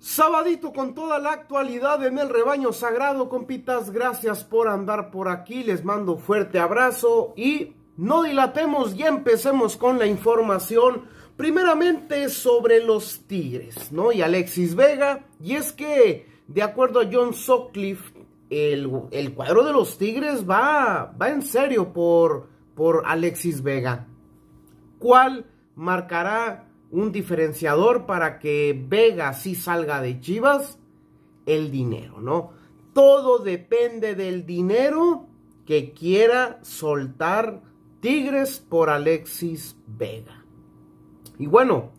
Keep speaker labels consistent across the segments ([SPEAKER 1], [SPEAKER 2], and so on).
[SPEAKER 1] Sabadito con toda la actualidad en el rebaño sagrado, compitas, gracias por andar por aquí, les mando fuerte abrazo y no dilatemos y empecemos con la información, primeramente sobre los Tigres, ¿no? Y Alexis Vega, y es que, de acuerdo a John Socliff, el, el, cuadro de los Tigres va, va en serio por, por Alexis Vega. ¿Cuál marcará un diferenciador para que Vega sí salga de Chivas, el dinero, ¿no? Todo depende del dinero que quiera soltar Tigres por Alexis Vega. Y bueno,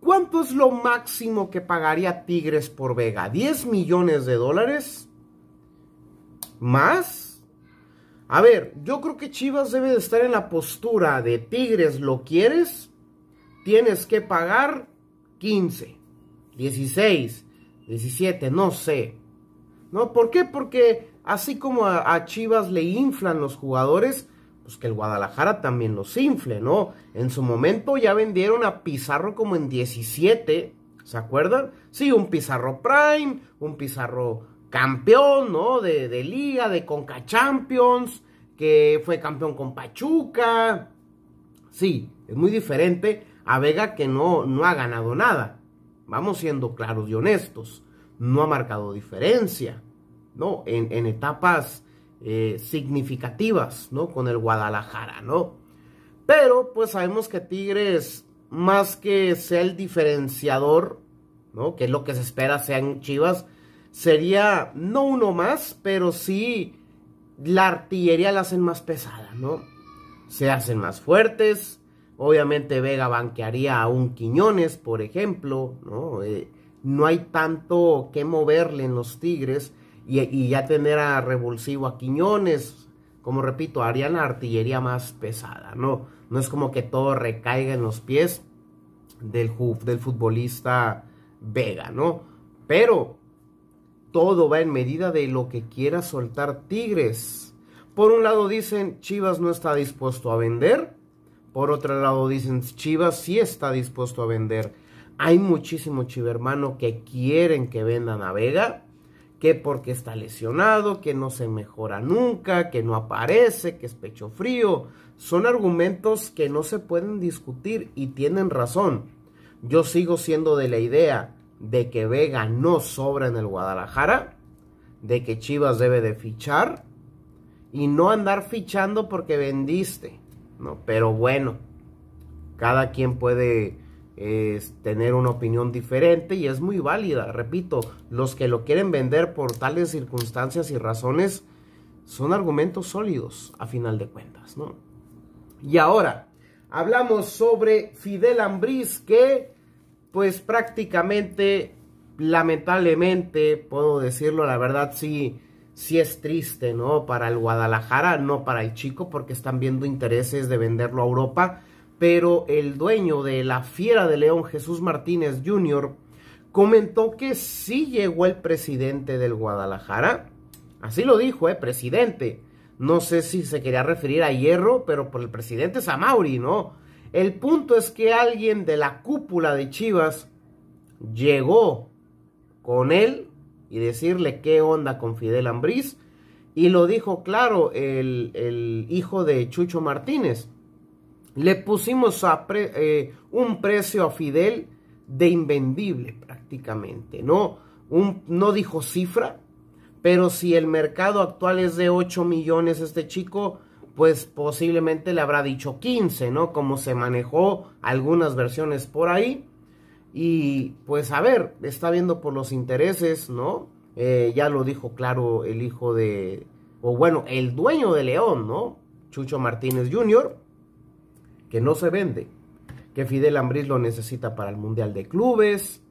[SPEAKER 1] ¿cuánto es lo máximo que pagaría Tigres por Vega? ¿10 millones de dólares? ¿Más? A ver, yo creo que Chivas debe de estar en la postura de Tigres, ¿lo quieres? tienes que pagar 15, 16, 17, no sé. ¿No? ¿Por qué? Porque así como a, Chivas le inflan los jugadores, pues que el Guadalajara también los infle, ¿no? En su momento ya vendieron a Pizarro como en 17, ¿se acuerdan? Sí, un Pizarro Prime, un Pizarro campeón, ¿no? De, de liga, de Conca Champions, que fue campeón con Pachuca. Sí, es muy diferente a Vega que no, no ha ganado nada. Vamos siendo claros y honestos. No ha marcado diferencia, ¿no? En, etapas eh, significativas, ¿no? Con el Guadalajara, ¿no? Pero pues sabemos que Tigres, más que sea el diferenciador, ¿no? Que es lo que se espera sean Chivas, sería no uno más, pero sí la artillería la hacen más pesada, ¿no? Se hacen más fuertes, Obviamente Vega banquearía a un Quiñones, por ejemplo, ¿no? Eh, no hay tanto que moverle en los Tigres y, ya tener a revulsivo a Quiñones, como repito, haría la artillería más pesada, ¿no? No es como que todo recaiga en los pies del, del futbolista Vega, ¿no? Pero todo va en medida de lo que quiera soltar Tigres. Por un lado dicen, Chivas no está dispuesto a vender. Por otro lado, dicen, Chivas sí está dispuesto a vender. Hay muchísimo chivermano que quieren que vendan a Vega, que porque está lesionado, que no se mejora nunca, que no aparece, que es pecho frío. Son argumentos que no se pueden discutir y tienen razón. Yo sigo siendo de la idea de que Vega no sobra en el Guadalajara, de que Chivas debe de fichar y no andar fichando porque vendiste. ¿no? Pero bueno, cada quien puede eh, tener una opinión diferente y es muy válida. Repito, los que lo quieren vender por tales circunstancias y razones son argumentos sólidos a final de cuentas, ¿no? Y ahora hablamos sobre Fidel Ambriz que pues prácticamente lamentablemente puedo decirlo, la verdad sí si es triste, ¿no? Para el Guadalajara, no para el chico, porque están viendo intereses de venderlo a Europa. Pero el dueño de la Fiera de León, Jesús Martínez Jr., comentó que sí llegó el presidente del Guadalajara. Así lo dijo, ¿eh? Presidente. No sé si se quería referir a Hierro, pero por el presidente es a Mauri, ¿no? El punto es que alguien de la cúpula de Chivas llegó con él y decirle qué onda con Fidel Ambriz. Y lo dijo claro el, el hijo de Chucho Martínez. Le pusimos a eh, un precio a Fidel de invendible prácticamente, ¿no? Un, no dijo cifra, pero si el mercado actual es de 8 millones este chico, pues posiblemente le habrá dicho 15, ¿no? Como se manejó algunas versiones por ahí. Y pues a ver, está viendo por los intereses, ¿no? Eh, ya lo dijo claro el hijo de, o bueno, el dueño de León, ¿no? Chucho Martínez Jr., que no se vende, que Fidel Ambriz lo necesita para el Mundial de Clubes,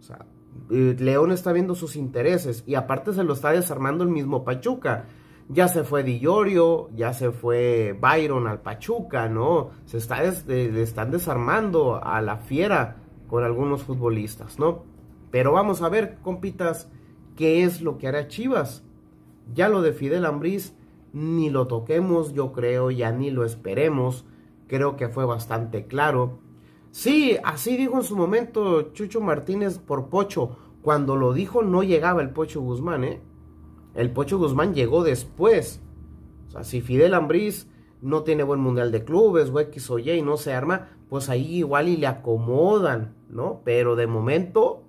[SPEAKER 1] o sea, eh, León está viendo sus intereses y aparte se lo está desarmando el mismo Pachuca. Ya se fue Dillorio, ya se fue Byron al Pachuca, ¿no? Se está eh, están desarmando a la fiera con algunos futbolistas, ¿no? Pero vamos a ver, compitas, qué es lo que hará Chivas. Ya lo de Fidel Ambriz ni lo toquemos, yo creo, ya ni lo esperemos. Creo que fue bastante claro. Sí, así dijo en su momento Chucho Martínez por Pocho. Cuando lo dijo no llegaba el Pocho Guzmán, ¿eh? El Pocho Guzmán llegó después. O sea, si Fidel Ambriz no tiene buen mundial de clubes o X o Y no se arma, pues ahí igual y le acomodan, ¿no? Pero de momento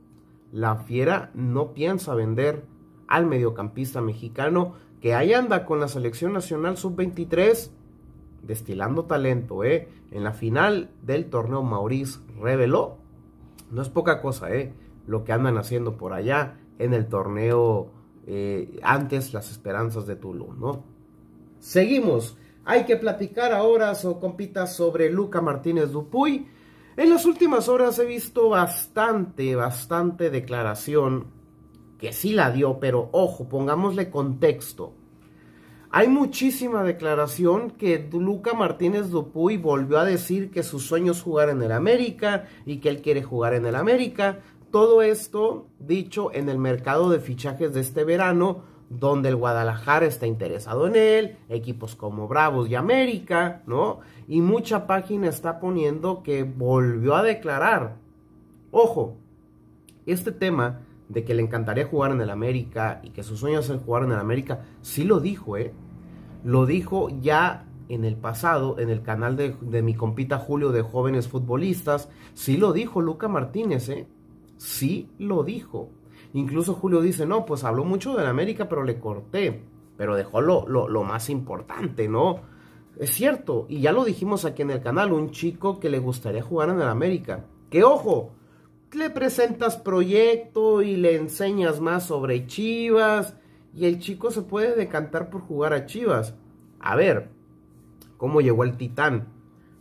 [SPEAKER 1] la fiera no piensa vender al mediocampista mexicano que ahí anda con la selección nacional sub-23 destilando talento, ¿eh? En la final del torneo Maurice reveló, no es poca cosa, ¿eh? Lo que andan haciendo por allá en el torneo eh, antes las esperanzas de Tulum, ¿no? Seguimos. Hay que platicar ahora, so, compitas, sobre Luca Martínez Dupuy. En las últimas horas he visto bastante, bastante declaración que sí la dio, pero ojo, pongámosle contexto. Hay muchísima declaración que Luca Martínez Dupuy volvió a decir que su sueño es jugar en el América y que él quiere jugar en el América. Todo esto dicho en el mercado de fichajes de este verano donde el Guadalajara está interesado en él, equipos como Bravos y América, ¿no? Y mucha página está poniendo que volvió a declarar. Ojo, este tema de que le encantaría jugar en el América y que su sueño es jugar en el América, sí lo dijo, ¿eh? Lo dijo ya en el pasado, en el canal de, de mi compita Julio de Jóvenes Futbolistas, sí lo dijo Luca Martínez, ¿eh? Sí lo dijo. Incluso Julio dice, no, pues habló mucho de la América, pero le corté, pero dejó lo, lo, más importante, ¿no? Es cierto, y ya lo dijimos aquí en el canal, un chico que le gustaría jugar en el América. Que ojo, le presentas proyecto y le enseñas más sobre Chivas y el chico se puede decantar por jugar a Chivas. A ver, ¿cómo llegó el titán?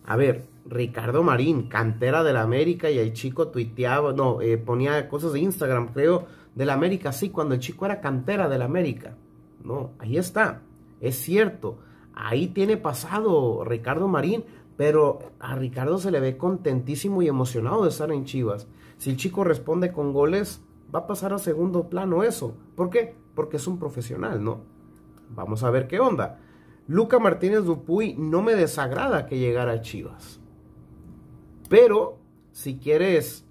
[SPEAKER 1] A ver, Ricardo Marín, cantera la América y el chico tuiteaba, no, eh, ponía cosas de Instagram, creo, la América, sí, cuando el chico era cantera del América. No, ahí está, es cierto. Ahí tiene pasado Ricardo Marín, pero a Ricardo se le ve contentísimo y emocionado de estar en Chivas. Si el chico responde con goles, va a pasar a segundo plano eso. ¿Por qué? Porque es un profesional, ¿no? Vamos a ver qué onda. Luca Martínez Dupuy no me desagrada que llegara a Chivas. Pero si quieres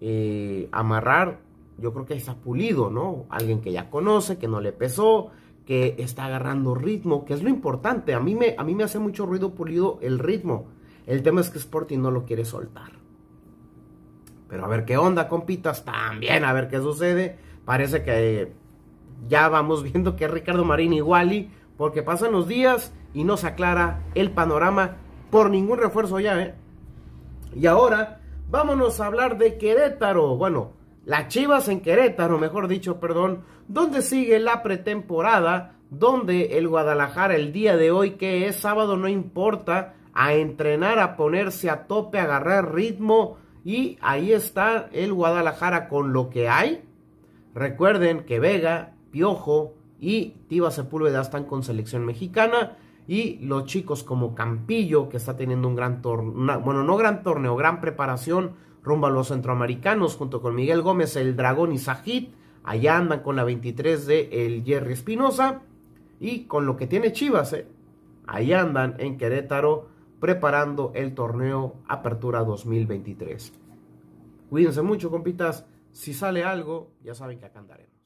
[SPEAKER 1] eh, amarrar yo creo que está pulido, ¿no? Alguien que ya conoce, que no le pesó, que está agarrando ritmo, que es lo importante. A mí me, a mí me hace mucho ruido pulido el ritmo. El tema es que Sporting no lo quiere soltar. Pero a ver qué onda, compitas, también a ver qué sucede. Parece que ya vamos viendo que Ricardo Marín y porque pasan los días y no se aclara el panorama por ningún refuerzo ya, ¿eh? Y ahora, vámonos a hablar de Querétaro. Bueno, las Chivas en Querétaro, mejor dicho, perdón, donde sigue la pretemporada, donde el Guadalajara el día de hoy, que es sábado, no importa, a entrenar, a ponerse a tope, a agarrar ritmo. Y ahí está el Guadalajara con lo que hay. Recuerden que Vega, Piojo y Tiva Sepúlveda están con selección mexicana. Y los chicos como Campillo, que está teniendo un gran torneo, bueno, no gran torneo, gran preparación Rumba los centroamericanos, junto con Miguel Gómez, el Dragón y Sajid. Allá andan con la 23 de el Jerry Espinosa. Y con lo que tiene Chivas, ¿eh? ahí andan en Querétaro preparando el torneo Apertura 2023. Cuídense mucho, compitas. Si sale algo, ya saben que acá andaremos.